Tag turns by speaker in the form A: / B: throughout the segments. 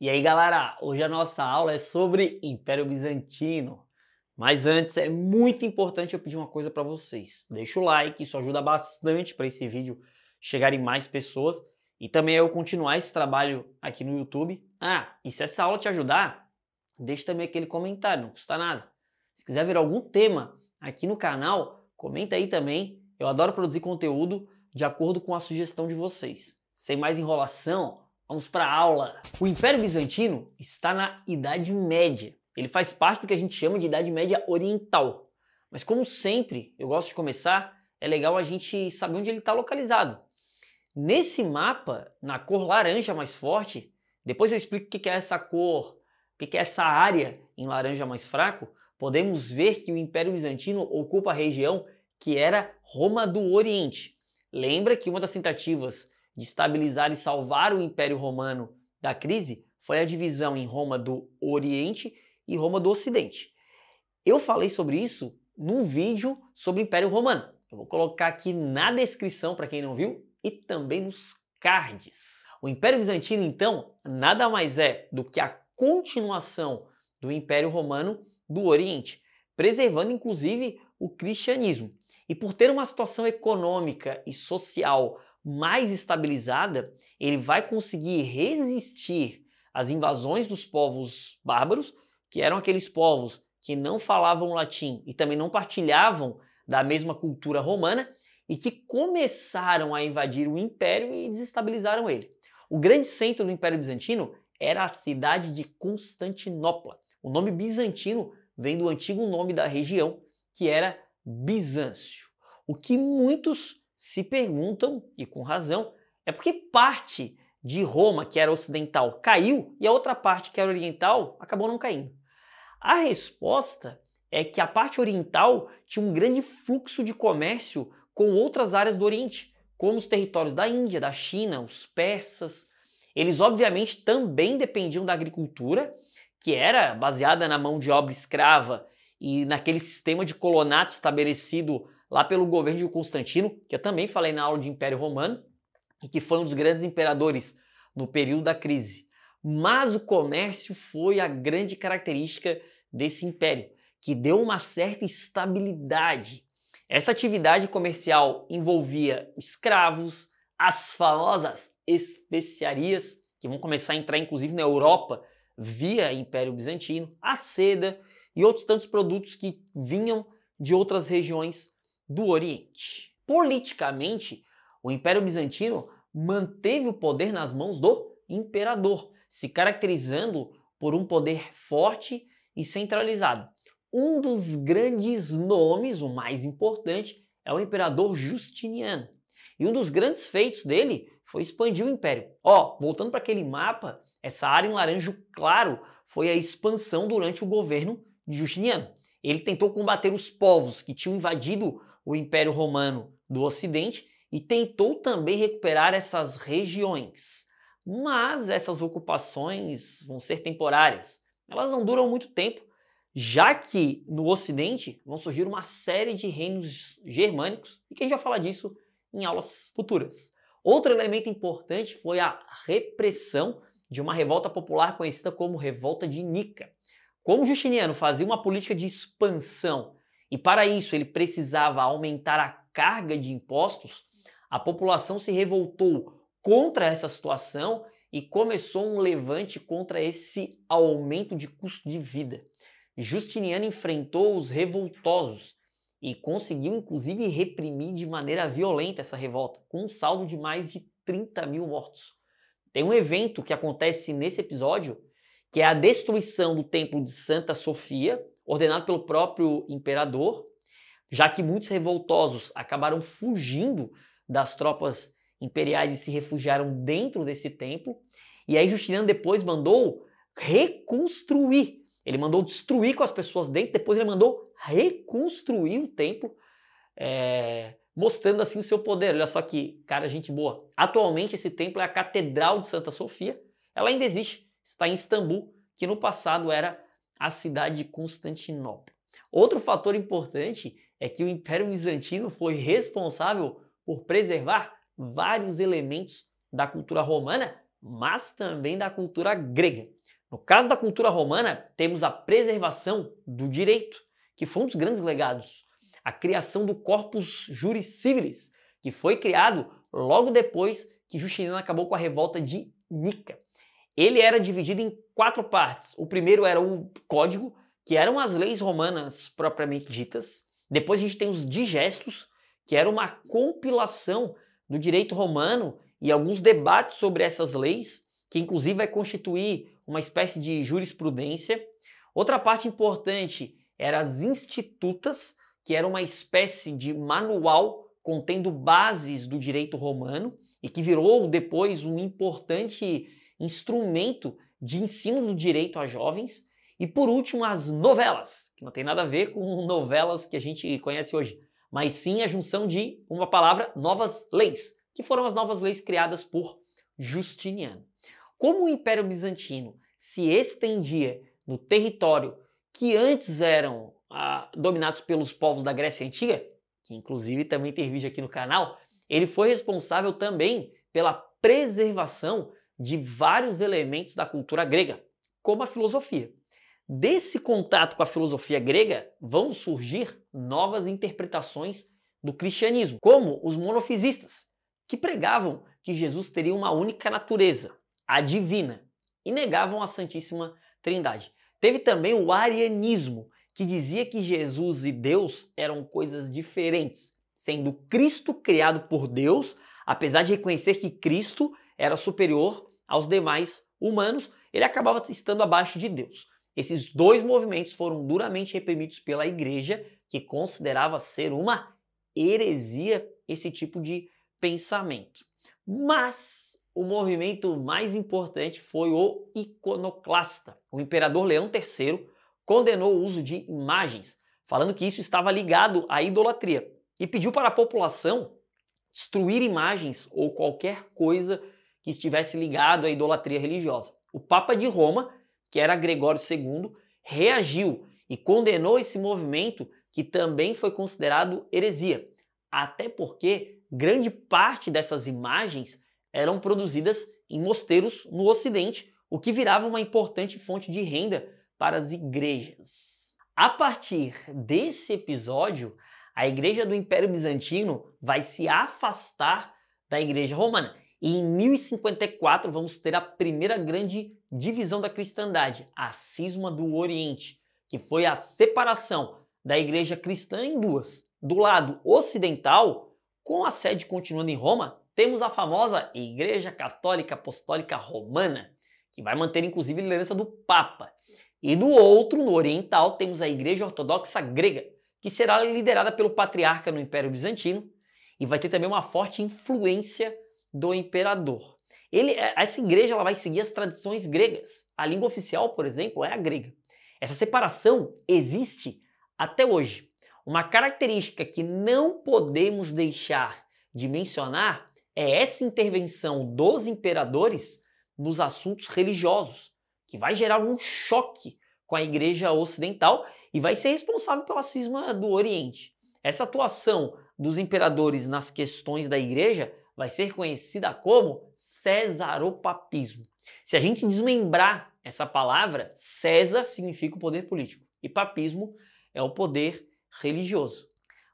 A: E aí, galera, hoje a nossa aula é sobre Império Bizantino. Mas antes, é muito importante eu pedir uma coisa para vocês. Deixa o like, isso ajuda bastante para esse vídeo chegar em mais pessoas e também eu continuar esse trabalho aqui no YouTube. Ah, e se essa aula te ajudar, deixa também aquele comentário, não custa nada. Se quiser ver algum tema aqui no canal, comenta aí também. Eu adoro produzir conteúdo de acordo com a sugestão de vocês. Sem mais enrolação, Vamos para aula. O Império Bizantino está na Idade Média. Ele faz parte do que a gente chama de Idade Média Oriental. Mas como sempre, eu gosto de começar, é legal a gente saber onde ele está localizado. Nesse mapa, na cor laranja mais forte, depois eu explico o que é essa cor, o que é essa área em laranja mais fraco, podemos ver que o Império Bizantino ocupa a região que era Roma do Oriente. Lembra que uma das tentativas de estabilizar e salvar o Império Romano da crise foi a divisão em Roma do Oriente e Roma do Ocidente. Eu falei sobre isso num vídeo sobre o Império Romano. Eu vou colocar aqui na descrição para quem não viu e também nos cards. O Império Bizantino, então, nada mais é do que a continuação do Império Romano do Oriente, preservando inclusive o cristianismo. E por ter uma situação econômica e social mais estabilizada, ele vai conseguir resistir às invasões dos povos bárbaros, que eram aqueles povos que não falavam latim e também não partilhavam da mesma cultura romana e que começaram a invadir o império e desestabilizaram ele. O grande centro do Império Bizantino era a cidade de Constantinopla. O nome bizantino vem do antigo nome da região, que era Bizâncio, o que muitos se perguntam, e com razão, é porque parte de Roma, que era ocidental, caiu e a outra parte, que era oriental, acabou não caindo. A resposta é que a parte oriental tinha um grande fluxo de comércio com outras áreas do Oriente, como os territórios da Índia, da China, os persas. Eles, obviamente, também dependiam da agricultura, que era baseada na mão de obra escrava e naquele sistema de colonato estabelecido lá pelo governo de Constantino, que eu também falei na aula de Império Romano, e que foi um dos grandes imperadores no período da crise. Mas o comércio foi a grande característica desse império, que deu uma certa estabilidade. Essa atividade comercial envolvia escravos, as famosas especiarias, que vão começar a entrar inclusive na Europa via Império Bizantino, a seda e outros tantos produtos que vinham de outras regiões do Oriente. Politicamente, o Império Bizantino manteve o poder nas mãos do imperador, se caracterizando por um poder forte e centralizado. Um dos grandes nomes, o mais importante, é o imperador Justiniano. E um dos grandes feitos dele foi expandir o império. Ó, oh, voltando para aquele mapa, essa área em laranja claro foi a expansão durante o governo de Justiniano. Ele tentou combater os povos que tinham invadido o Império Romano do Ocidente e tentou também recuperar essas regiões. Mas essas ocupações vão ser temporárias. Elas não duram muito tempo, já que no Ocidente vão surgir uma série de reinos germânicos, e quem já fala disso em aulas futuras. Outro elemento importante foi a repressão de uma revolta popular conhecida como Revolta de Nica. Como Justiniano fazia uma política de expansão e para isso ele precisava aumentar a carga de impostos. A população se revoltou contra essa situação e começou um levante contra esse aumento de custo de vida. Justiniano enfrentou os revoltosos e conseguiu, inclusive, reprimir de maneira violenta essa revolta, com um saldo de mais de 30 mil mortos. Tem um evento que acontece nesse episódio, que é a destruição do Templo de Santa Sofia, ordenado pelo próprio imperador, já que muitos revoltosos acabaram fugindo das tropas imperiais e se refugiaram dentro desse templo. E aí Justiniano depois mandou reconstruir. Ele mandou destruir com as pessoas dentro, depois ele mandou reconstruir o templo, é, mostrando assim o seu poder. Olha só que, cara, gente boa. Atualmente esse templo é a Catedral de Santa Sofia. Ela ainda existe, está em Istambul, que no passado era a cidade de Constantinopla. Outro fator importante é que o Império Bizantino foi responsável por preservar vários elementos da cultura romana, mas também da cultura grega. No caso da cultura romana, temos a preservação do direito, que foi um dos grandes legados, a criação do corpus juris civilis, que foi criado logo depois que Justiniano acabou com a revolta de Nica. Ele era dividido em quatro partes. O primeiro era o código, que eram as leis romanas propriamente ditas. Depois a gente tem os digestos, que era uma compilação do direito romano e alguns debates sobre essas leis, que inclusive vai constituir uma espécie de jurisprudência. Outra parte importante eram as institutas, que era uma espécie de manual contendo bases do direito romano e que virou depois um importante instrumento de ensino do direito a jovens. E por último, as novelas, que não tem nada a ver com novelas que a gente conhece hoje, mas sim a junção de uma palavra, novas leis, que foram as novas leis criadas por Justiniano. Como o Império Bizantino se estendia no território que antes eram ah, dominados pelos povos da Grécia Antiga, que inclusive também tem vídeo aqui no canal, ele foi responsável também pela preservação de vários elementos da cultura grega, como a filosofia. Desse contato com a filosofia grega vão surgir novas interpretações do cristianismo, como os monofisistas, que pregavam que Jesus teria uma única natureza, a divina, e negavam a Santíssima Trindade. Teve também o arianismo, que dizia que Jesus e Deus eram coisas diferentes, sendo Cristo criado por Deus, apesar de reconhecer que Cristo era superior aos demais humanos, ele acabava estando abaixo de Deus. Esses dois movimentos foram duramente reprimidos pela igreja, que considerava ser uma heresia esse tipo de pensamento. Mas o movimento mais importante foi o iconoclasta. O imperador Leão III condenou o uso de imagens, falando que isso estava ligado à idolatria, e pediu para a população destruir imagens ou qualquer coisa que estivesse ligado à idolatria religiosa. O Papa de Roma, que era Gregório II, reagiu e condenou esse movimento, que também foi considerado heresia, até porque grande parte dessas imagens eram produzidas em mosteiros no Ocidente, o que virava uma importante fonte de renda para as igrejas. A partir desse episódio, a Igreja do Império Bizantino vai se afastar da Igreja Romana. E em 1054 vamos ter a primeira grande divisão da cristandade, a Cisma do Oriente, que foi a separação da igreja cristã em duas. Do lado ocidental, com a sede continuando em Roma, temos a famosa Igreja Católica Apostólica Romana, que vai manter inclusive a liderança do Papa. E do outro, no oriental, temos a Igreja Ortodoxa Grega, que será liderada pelo patriarca no Império Bizantino e vai ter também uma forte influência do imperador. Ele, eh, essa igreja ela vai seguir as tradições gregas. A língua oficial, por exemplo, é a grega. Essa separação existe até hoje. Uma característica que não podemos deixar de mencionar é essa intervenção dos imperadores nos assuntos religiosos, que vai gerar um choque com a igreja ocidental e vai ser responsável pela cisma do Oriente. Essa atuação dos imperadores nas questões da igreja vai ser conhecida como cesaropapismo. Se a gente desmembrar essa palavra, César significa o poder político e papismo é o poder religioso.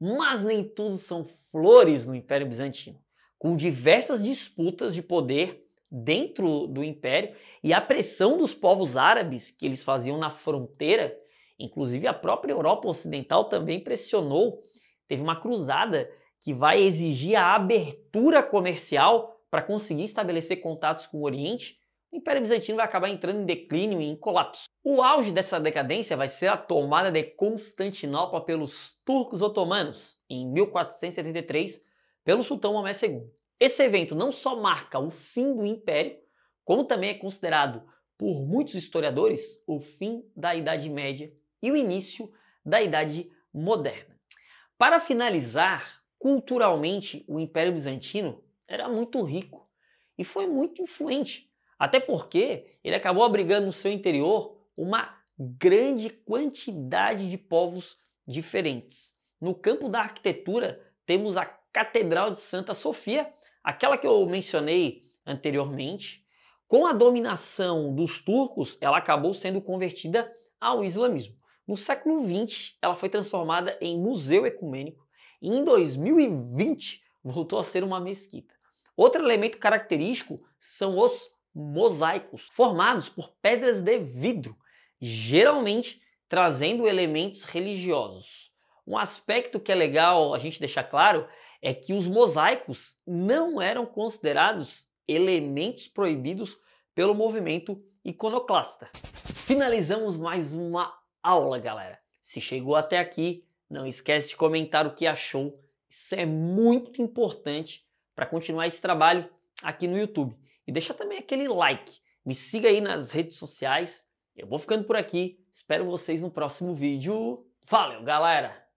A: Mas nem tudo são flores no Império Bizantino. Com diversas disputas de poder dentro do império e a pressão dos povos árabes que eles faziam na fronteira, inclusive a própria Europa Ocidental também pressionou. Teve uma cruzada que vai exigir a abertura comercial para conseguir estabelecer contatos com o Oriente, o Império Bizantino vai acabar entrando em declínio e em colapso. O auge dessa decadência vai ser a tomada de Constantinopla pelos turcos otomanos em 1473 pelo sultão Mamé II. Esse evento não só marca o fim do império, como também é considerado por muitos historiadores o fim da Idade Média e o início da Idade Moderna. Para finalizar, Culturalmente, o Império Bizantino era muito rico e foi muito influente, até porque ele acabou abrigando no seu interior uma grande quantidade de povos diferentes. No campo da arquitetura, temos a Catedral de Santa Sofia, aquela que eu mencionei anteriormente. Com a dominação dos turcos, ela acabou sendo convertida ao islamismo. No século XX, ela foi transformada em museu ecumênico e em 2020 voltou a ser uma mesquita. Outro elemento característico são os mosaicos, formados por pedras de vidro, geralmente trazendo elementos religiosos. Um aspecto que é legal a gente deixar claro é que os mosaicos não eram considerados elementos proibidos pelo movimento iconoclasta. Finalizamos mais uma aula, galera. Se chegou até aqui, não esquece de comentar o que achou. Isso é muito importante para continuar esse trabalho aqui no YouTube. E deixa também aquele like. Me siga aí nas redes sociais. Eu vou ficando por aqui. Espero vocês no próximo vídeo. Valeu, galera!